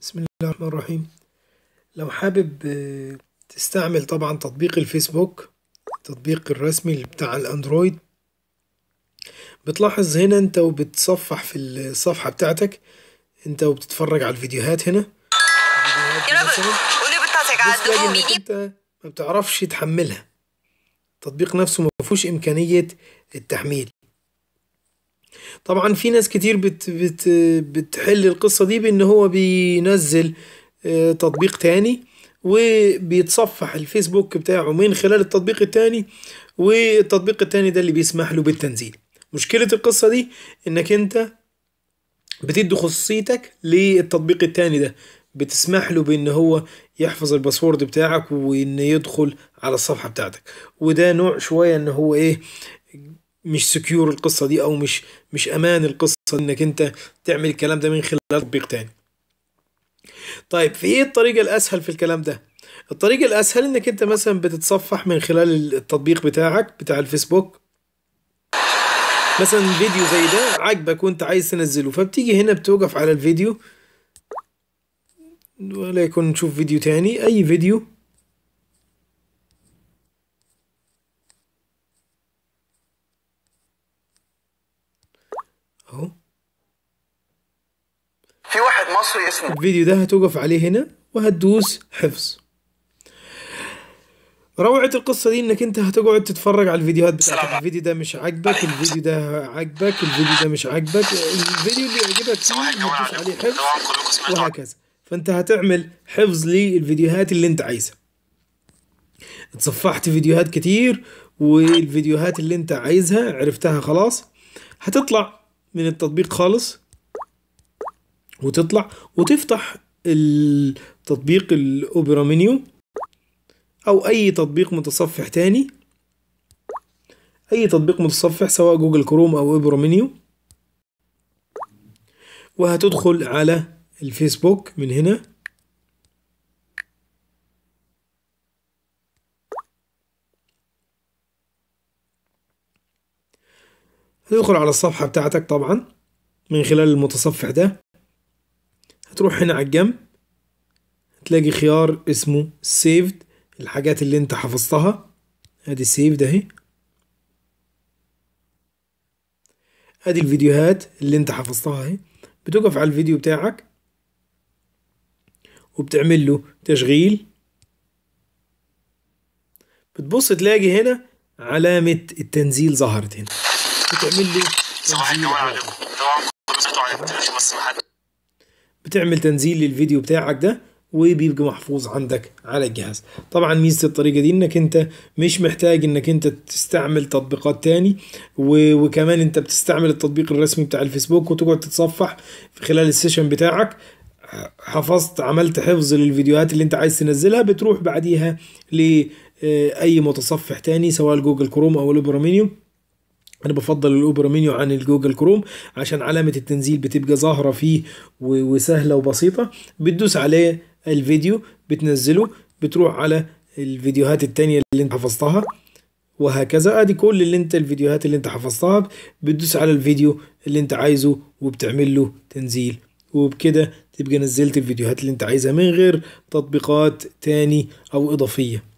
بسم الله الرحمن الرحيم لو حابب آه، تستعمل طبعا تطبيق الفيسبوك التطبيق الرسمي بتاع الاندرويد بتلاحظ هنا انت وبتصفح في الصفحة بتاعتك انت وبتتفرج على الفيديوهات هنا انت ما بتعرفش تحملها التطبيق نفسه ما فيهوش امكانية التحميل طبعا في ناس كتير بت بت بتحل القصة دي بان هو بينزل آه، تطبيق تاني وبيتصفح الفيسبوك بتاعه من خلال التطبيق التاني والتطبيق التاني ده اللي بيسمح له بالتنزيل مشكلة القصة دي انك انت بتدي خصوصيتك للتطبيق التاني ده بتسمح له بان هو يحفظ الباسورد بتاعك وان يدخل على الصفحة بتاعتك وده نوع شوية ان هو ايه مش سكيور القصه دي او مش مش امان القصه انك انت تعمل الكلام ده من خلال تطبيق تاني طيب في ايه الطريقه الاسهل في الكلام ده الطريقه الاسهل انك انت مثلا بتتصفح من خلال التطبيق بتاعك بتاع الفيسبوك مثلا فيديو زي ده عاجبك وانت عايز تنزله فبتيجي هنا بتوقف على الفيديو ولا يكون نشوف فيديو تاني اي فيديو مصري اسمه الفيديو ده هتوقف عليه هنا وهتدوس حفظ روعة القصة دي انك انت هتقعد تتفرج على الفيديوهات بتاعتك الفيديو ده مش عاجبك طيب. الفيديو ده عاجبك الفيديو ده مش عاجبك الفيديو اللي يعجبك فيه هتدوس عليه حفظ وهكذا فانت هتعمل حفظ للفيديوهات اللي انت عايزها اتصفحت فيديوهات كتير والفيديوهات اللي انت عايزها عرفتها خلاص هتطلع من التطبيق خالص وتطلع وتفتح التطبيق الاوبرا منيو او اي تطبيق متصفح تاني اي تطبيق متصفح سواء جوجل كروم او اوبرا منيو وهتدخل على الفيسبوك من هنا هتدخل على الصفحة بتاعتك طبعا من خلال المتصفح ده هتروح هنا على الجنب هتلاقي خيار اسمه سيفد الحاجات اللي انت حفظتها ادي ده اهي ادي الفيديوهات اللي انت حفظتها اهي بتوقف على الفيديو بتاعك وبتعمل له تشغيل بتبص تلاقي هنا علامة التنزيل ظهرت هنا بتعمل له صباح الجماعة عليكم طبعا كنتوا بس محدش بتعمل تنزيل للفيديو بتاعك ده وبيبقى محفوظ عندك على الجهاز طبعا ميزة الطريقة دي انك انت مش محتاج انك انت تستعمل تطبيقات تاني وكمان انت بتستعمل التطبيق الرسمي بتاع الفيسبوك وتقعد تتصفح في خلال السيشن بتاعك حفظت عملت حفظ للفيديوهات اللي انت عايز تنزلها بتروح بعديها لاي متصفح تاني سواء جوجل كروم او الاوبرا انا بفضل الاوبرا مينيو عن الجوجل كروم عشان علامه التنزيل بتبقى ظاهره فيه وسهله وبسيطه بتدوس عليه الفيديو بتنزله بتروح على الفيديوهات التانية اللي انت حفظتها وهكذا ادي كل اللي انت الفيديوهات اللي انت حفظتها بتدوس على الفيديو اللي انت عايزه وبتعمل له تنزيل وبكده تبقى نزلت الفيديوهات اللي انت عايزها من غير تطبيقات تاني او اضافيه